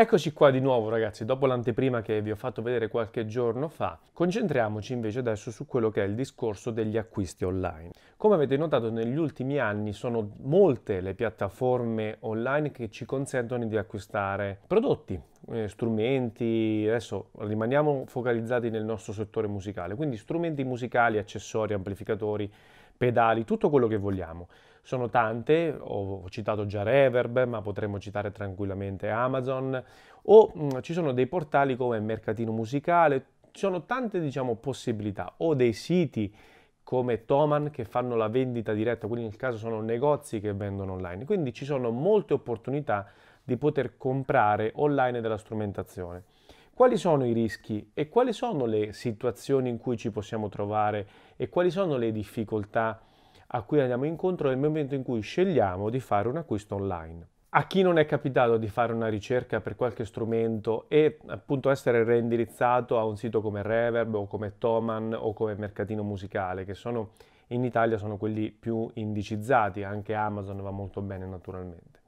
Eccoci qua di nuovo ragazzi, dopo l'anteprima che vi ho fatto vedere qualche giorno fa, concentriamoci invece adesso su quello che è il discorso degli acquisti online. Come avete notato negli ultimi anni sono molte le piattaforme online che ci consentono di acquistare prodotti, eh, strumenti, adesso rimaniamo focalizzati nel nostro settore musicale, quindi strumenti musicali, accessori, amplificatori, pedali, tutto quello che vogliamo. Sono tante, ho citato già Reverb, ma potremmo citare tranquillamente Amazon, o mh, mm, ci sono dei portali come Mercatino Musicale, ci sono tante diciamo, possibilità, o dei siti come Toman che fanno la vendita diretta, quindi nel caso sono negozi che vendono online. Quindi ci sono molte opportunità di poter comprare online della strumentazione. Quali sono i rischi e quali sono le situazioni in cui ci possiamo trovare e quali sono le difficoltà a cui andiamo incontro nel momento in cui scegliamo di fare un acquisto online. A chi non è capitato di fare una ricerca per qualche strumento e appunto essere reindirizzato a un sito come Reverb o come Toman o come Mercatino Musicale, che sono in Italia sono quelli più indicizzati, anche Amazon va molto bene naturalmente.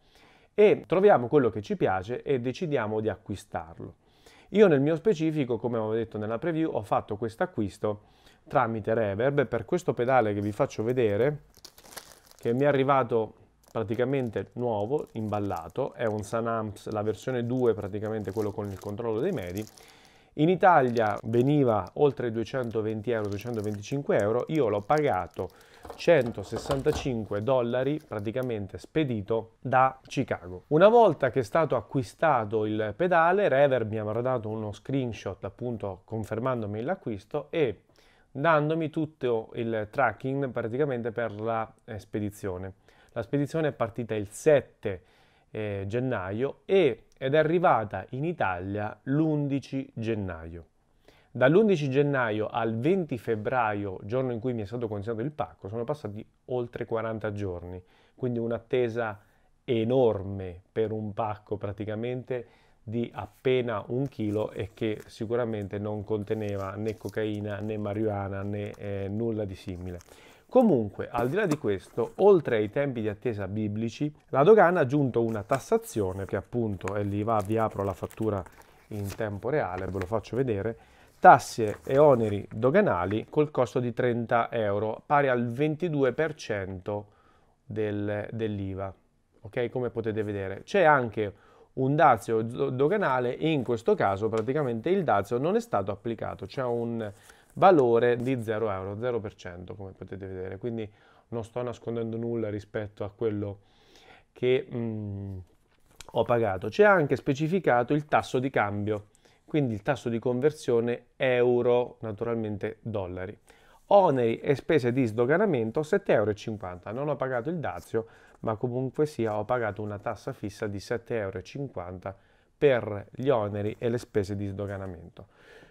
E troviamo quello che ci piace e decidiamo di acquistarlo. Io nel mio specifico, come avevo detto nella preview, ho fatto questo acquisto tramite reverb. Per questo pedale che vi faccio vedere, che mi è arrivato praticamente nuovo, imballato, è un Sanamps, la versione 2, praticamente quello con il controllo dei medi, in Italia veniva oltre 220 euro, 225 euro, io l'ho pagato 165 dollari praticamente spedito da Chicago. Una volta che è stato acquistato il pedale, Reverb mi avrà dato uno screenshot appunto confermandomi l'acquisto e dandomi tutto il tracking praticamente per la eh, spedizione. La spedizione è partita il 7 eh, gennaio e, ed è arrivata in Italia l'11 gennaio. Dall'11 gennaio al 20 febbraio, giorno in cui mi è stato consegnato il pacco, sono passati oltre 40 giorni, quindi un'attesa enorme per un pacco praticamente di appena un chilo e che sicuramente non conteneva né cocaina né marijuana né eh, nulla di simile. Comunque, al di là di questo, oltre ai tempi di attesa biblici, la dogana ha aggiunto una tassazione che appunto, e lì va, vi apro la fattura in tempo reale, ve lo faccio vedere, tasse e oneri doganali col costo di 30 euro, pari al 22% del, dell'IVA. Ok, come potete vedere. C'è anche un un dazio doganale e in questo caso praticamente il dazio non è stato applicato, c'è un valore di 0 euro, 0% come potete vedere, quindi non sto nascondendo nulla rispetto a quello che mh, mm, ho pagato. C'è anche specificato il tasso di cambio, quindi il tasso di conversione euro, naturalmente dollari. Oneri e spese di sdoganamento 7,50 euro, non ho pagato il dazio, ma comunque sia ho pagato una tassa fissa di 7,50 euro per gli oneri e le spese di sdoganamento.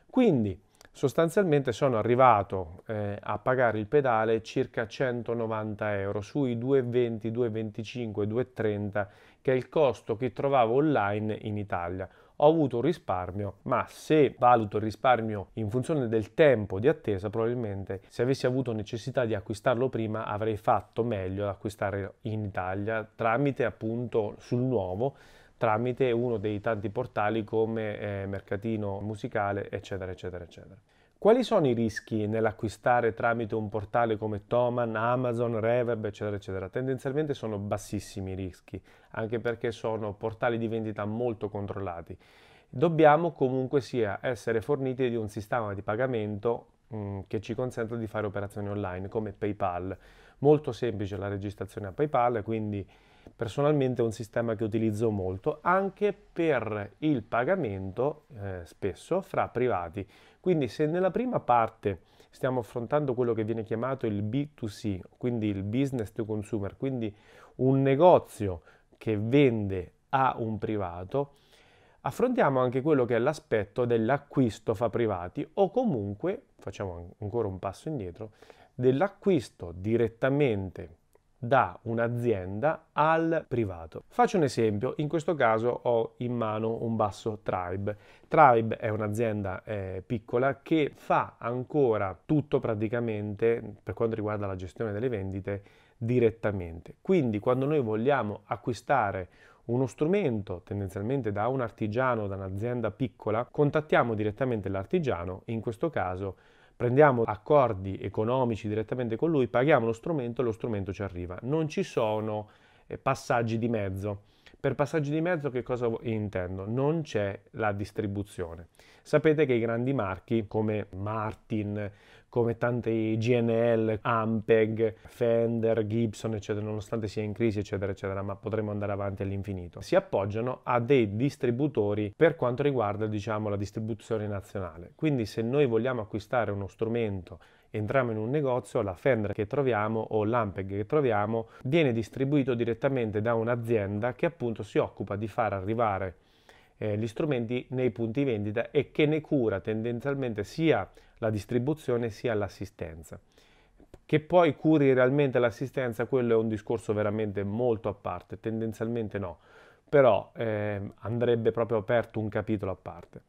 Quindi sostanzialmente sono arrivato eh, a pagare il pedale circa 190 euro sui 2,20, 2,25, 2,30 che è il costo che trovavo online in Italia ho avuto un risparmio, ma se valuto il risparmio in funzione del tempo di attesa, probabilmente se avessi avuto necessità di acquistarlo prima avrei fatto meglio ad acquistare in Italia tramite appunto sul nuovo tramite uno dei tanti portali come eh, mercatino musicale eccetera eccetera eccetera quali sono i rischi nell'acquistare tramite un portale come Toman, Amazon, Reverb, eccetera, eccetera? Tendenzialmente sono bassissimi i rischi, anche perché sono portali di vendita molto controllati. Dobbiamo comunque sia essere forniti di un sistema di pagamento mh, mm, che ci consenta di fare operazioni online come PayPal. Molto semplice la registrazione a PayPal, quindi personalmente è un sistema che utilizzo molto anche per il pagamento eh, spesso fra privati quindi se nella prima parte stiamo affrontando quello che viene chiamato il B2C, quindi il business to consumer, quindi un negozio che vende a un privato, affrontiamo anche quello che è l'aspetto dell'acquisto fra privati o comunque, facciamo ancora un passo indietro, dell'acquisto direttamente da un'azienda al privato. Faccio un esempio, in questo caso ho in mano un basso Tribe. Tribe è un'azienda eh, piccola che fa ancora tutto praticamente per quanto riguarda la gestione delle vendite direttamente. Quindi quando noi vogliamo acquistare uno strumento tendenzialmente da un artigiano, da un'azienda piccola, contattiamo direttamente l'artigiano, in questo caso prendiamo accordi economici direttamente con lui, paghiamo lo strumento e lo strumento ci arriva. Non ci sono eh, passaggi di mezzo. Per passaggi di mezzo che cosa intendo? Non c'è la distribuzione. Sapete che i grandi marchi come Martin come tanti GNL, Ampeg, Fender, Gibson, eccetera, nonostante sia in crisi, eccetera, eccetera, ma potremmo andare avanti all'infinito. Si appoggiano a dei distributori per quanto riguarda, diciamo, la distribuzione nazionale. Quindi se noi vogliamo acquistare uno strumento entriamo in un negozio, la Fender che troviamo o l'Ampeg che troviamo viene distribuito direttamente da un'azienda che appunto si occupa di far arrivare eh, gli strumenti nei punti vendita e che ne cura tendenzialmente sia la distribuzione sia l'assistenza. Che poi curi realmente l'assistenza, quello è un discorso veramente molto a parte, tendenzialmente no, però eh, andrebbe proprio aperto un capitolo a parte.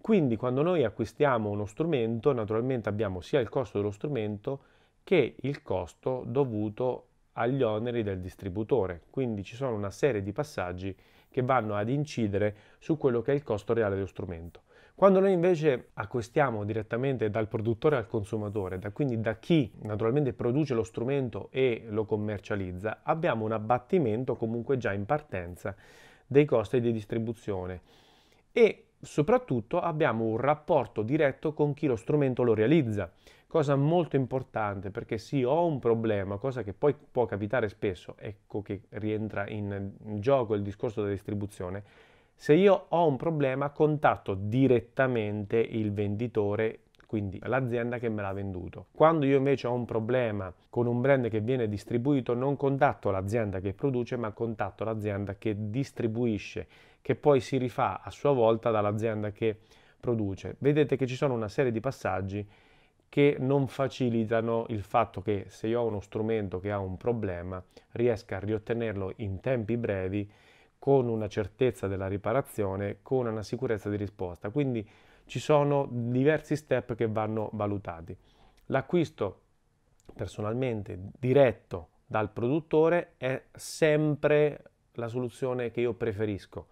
Quindi quando noi acquistiamo uno strumento, naturalmente abbiamo sia il costo dello strumento che il costo dovuto agli oneri del distributore, quindi ci sono una serie di passaggi che vanno ad incidere su quello che è il costo reale dello strumento. Quando noi invece acquistiamo direttamente dal produttore al consumatore, da, quindi da chi naturalmente produce lo strumento e lo commercializza, abbiamo un abbattimento comunque già in partenza dei costi di distribuzione e soprattutto abbiamo un rapporto diretto con chi lo strumento lo realizza cosa molto importante perché sì, ho un problema, cosa che poi può capitare spesso, ecco che rientra in gioco il discorso della distribuzione, se io ho un problema contatto direttamente il venditore quindi l'azienda che me l'ha venduto. Quando io invece ho un problema con un brand che viene distribuito, non contatto l'azienda che produce, ma contatto l'azienda che distribuisce, che poi si rifà a sua volta dall'azienda che produce. Vedete che ci sono una serie di passaggi che non facilitano il fatto che se io ho uno strumento che ha un problema riesca a riottenerlo in tempi brevi con una certezza della riparazione, con una sicurezza di risposta. Quindi ci sono diversi step che vanno valutati. L'acquisto personalmente diretto dal produttore è sempre la soluzione che io preferisco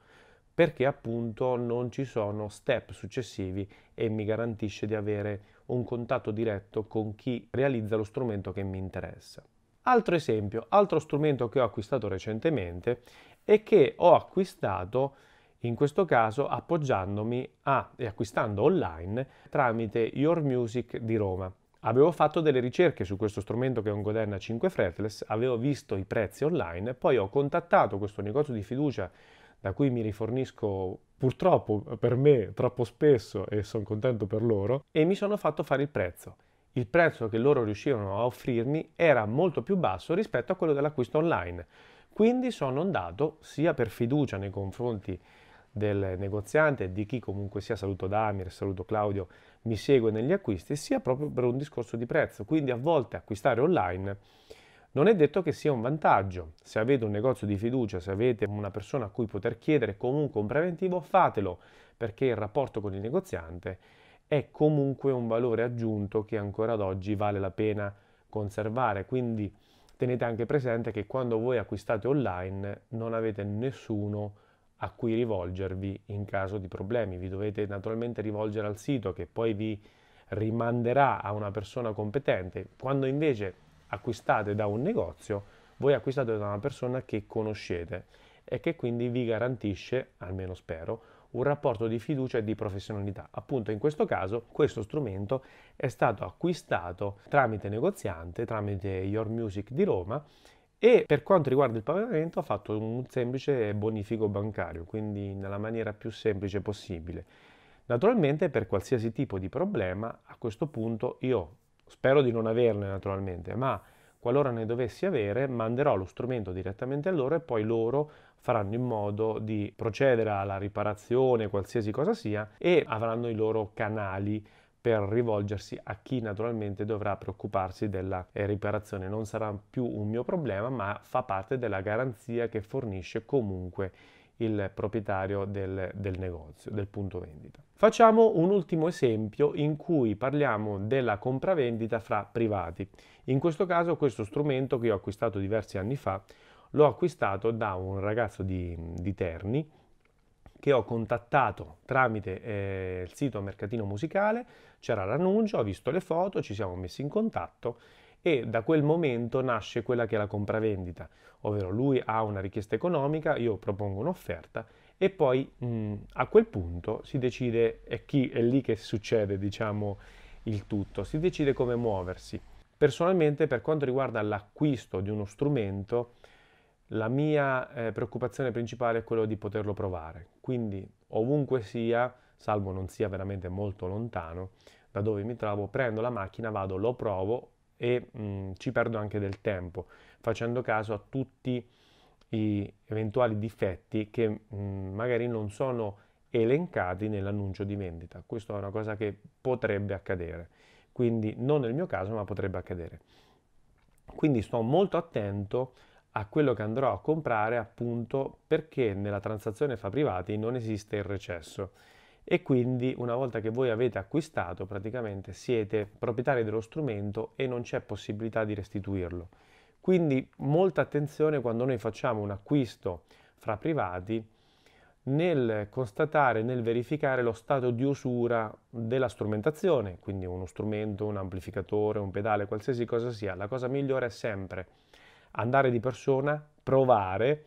perché appunto non ci sono step successivi e mi garantisce di avere un contatto diretto con chi realizza lo strumento che mi interessa. Altro esempio, altro strumento che ho acquistato recentemente e che ho acquistato in questo caso appoggiandomi a e acquistando online tramite Your Music di Roma. Avevo fatto delle ricerche su questo strumento che è un Goderna 5 fretless, avevo visto i prezzi online, poi ho contattato questo negozio di fiducia da cui mi rifornisco purtroppo per me troppo spesso e sono contento per loro e mi sono fatto fare il prezzo. Il prezzo che loro riuscivano a offrirmi era molto più basso rispetto a quello dell'acquisto online. Quindi sono andato sia per fiducia nei confronti del negoziante, di chi comunque sia, saluto Damir, saluto Claudio, mi segue negli acquisti, sia proprio per un discorso di prezzo. Quindi a volte acquistare online non è detto che sia un vantaggio. Se avete un negozio di fiducia, se avete una persona a cui poter chiedere comunque un preventivo, fatelo, perché il rapporto con il negoziante è comunque un valore aggiunto che ancora ad oggi vale la pena conservare. Quindi tenete anche presente che quando voi acquistate online non avete nessuno a cui rivolgervi in caso di problemi. Vi dovete naturalmente rivolgere al sito che poi vi rimanderà a una persona competente. Quando invece acquistate da un negozio, voi acquistate da una persona che conoscete e che quindi vi garantisce, almeno spero, un rapporto di fiducia e di professionalità. Appunto in questo caso questo strumento è stato acquistato tramite negoziante, tramite Your Music di Roma e per quanto riguarda il pagamento ha fatto un semplice bonifico bancario, quindi nella maniera più semplice possibile. Naturalmente per qualsiasi tipo di problema a questo punto io Spero di non averne naturalmente, ma qualora ne dovessi avere manderò lo strumento direttamente a loro e poi loro faranno in modo di procedere alla riparazione, qualsiasi cosa sia, e avranno i loro canali per rivolgersi a chi naturalmente dovrà preoccuparsi della eh, riparazione. Non sarà più un mio problema, ma fa parte della garanzia che fornisce comunque il proprietario del, del negozio, del punto vendita. Facciamo un ultimo esempio in cui parliamo della compravendita fra privati. In questo caso questo strumento che ho acquistato diversi anni fa l'ho acquistato da un ragazzo di, di Terni che ho contattato tramite eh, il sito Mercatino Musicale, c'era l'annuncio, ho visto le foto, ci siamo messi in contatto e da quel momento nasce quella che è la compravendita, ovvero lui ha una richiesta economica, io propongo un'offerta e poi mh, mm, a quel punto si decide, è, chi, è lì che succede diciamo il tutto, si decide come muoversi. Personalmente per quanto riguarda l'acquisto di uno strumento, la mia eh, preoccupazione principale è quella di poterlo provare, quindi ovunque sia, salvo non sia veramente molto lontano da dove mi trovo, prendo la macchina, vado, lo provo, e mh, mm, ci perdo anche del tempo facendo caso a tutti i eventuali difetti che mh, mm, magari non sono elencati nell'annuncio di vendita. Questa è una cosa che potrebbe accadere, quindi non nel mio caso, ma potrebbe accadere. Quindi sto molto attento a quello che andrò a comprare appunto perché nella transazione fa privati non esiste il recesso e quindi una volta che voi avete acquistato praticamente siete proprietari dello strumento e non c'è possibilità di restituirlo. Quindi molta attenzione quando noi facciamo un acquisto fra privati nel constatare, nel verificare lo stato di usura della strumentazione, quindi uno strumento, un amplificatore, un pedale, qualsiasi cosa sia, la cosa migliore è sempre andare di persona, provare,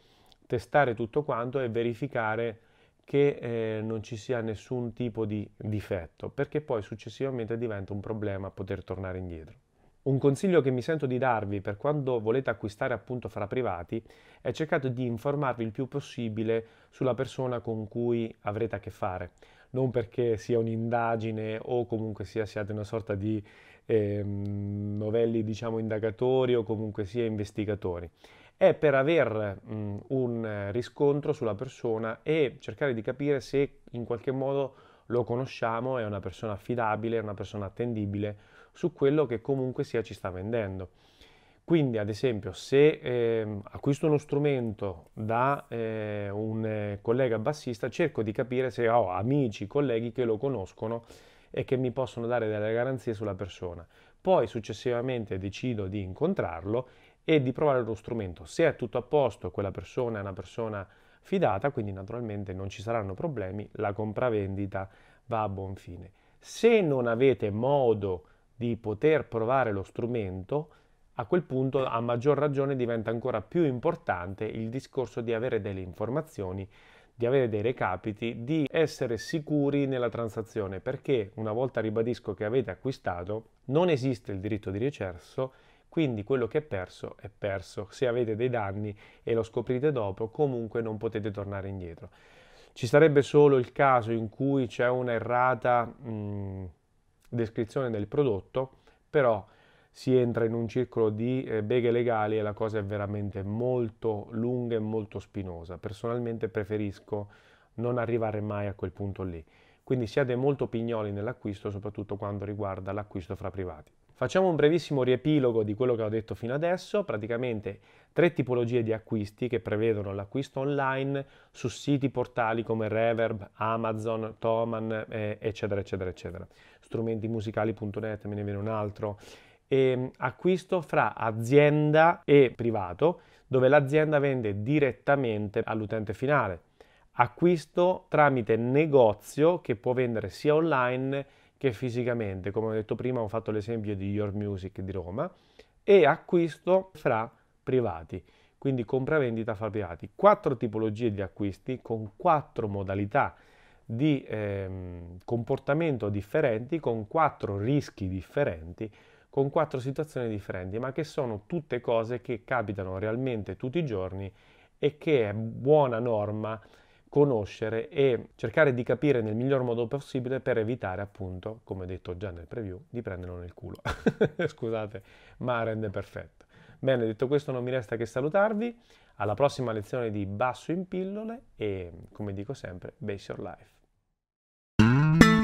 testare tutto quanto e verificare che eh, non ci sia nessun tipo di difetto, perché poi successivamente diventa un problema poter tornare indietro. Un consiglio che mi sento di darvi per quando volete acquistare appunto fra privati è cercate di informarvi il più possibile sulla persona con cui avrete a che fare, non perché sia un'indagine o comunque sia siate una sorta di ehm, novelli diciamo indagatori o comunque sia investigatori. È per aver mh, un riscontro sulla persona e cercare di capire se in qualche modo lo conosciamo, è una persona affidabile, è una persona attendibile su quello che comunque sia ci sta vendendo. Quindi, ad esempio, se eh, acquisto uno strumento da eh, un eh, collega bassista, cerco di capire se ho amici, colleghi che lo conoscono e che mi possono dare delle garanzie sulla persona. Poi successivamente decido di incontrarlo e di provare lo strumento. Se è tutto a posto, quella persona è una persona fidata, quindi naturalmente non ci saranno problemi, la compravendita va a buon fine. Se non avete modo di poter provare lo strumento, a quel punto a maggior ragione diventa ancora più importante il discorso di avere delle informazioni di avere dei recapiti, di essere sicuri nella transazione, perché una volta ribadisco che avete acquistato, non esiste il diritto di recesso, quindi quello che è perso è perso. Se avete dei danni e lo scoprite dopo, comunque non potete tornare indietro. Ci sarebbe solo il caso in cui c'è un'errata mh, descrizione del prodotto, però si entra in un circolo di eh, beghe legali e la cosa è veramente molto lunga e molto spinosa. Personalmente preferisco non arrivare mai a quel punto lì. Quindi siate molto pignoli nell'acquisto, soprattutto quando riguarda l'acquisto fra privati. Facciamo un brevissimo riepilogo di quello che ho detto fino adesso, praticamente tre tipologie di acquisti che prevedono l'acquisto online su siti portali come Reverb, Amazon, Toman, eh, eccetera, eccetera, eccetera. Strumentimusicali.net, me ne viene un altro, eh, acquisto fra azienda e privato, dove l'azienda vende direttamente all'utente finale. Acquisto tramite negozio che può vendere sia online che fisicamente, come ho detto prima ho fatto l'esempio di Your Music di Roma, e acquisto fra privati, quindi compravendita fra privati. Quattro tipologie di acquisti con quattro modalità di eh, comportamento differenti, con quattro rischi differenti con quattro situazioni differenti, ma che sono tutte cose che capitano realmente tutti i giorni e che è buona norma conoscere e cercare di capire nel miglior modo possibile per evitare appunto, come detto già nel preview, di prenderlo nel culo. Scusate, ma rende perfetto. Bene, detto questo non mi resta che salutarvi, alla prossima lezione di Basso in pillole e come dico sempre, base your life.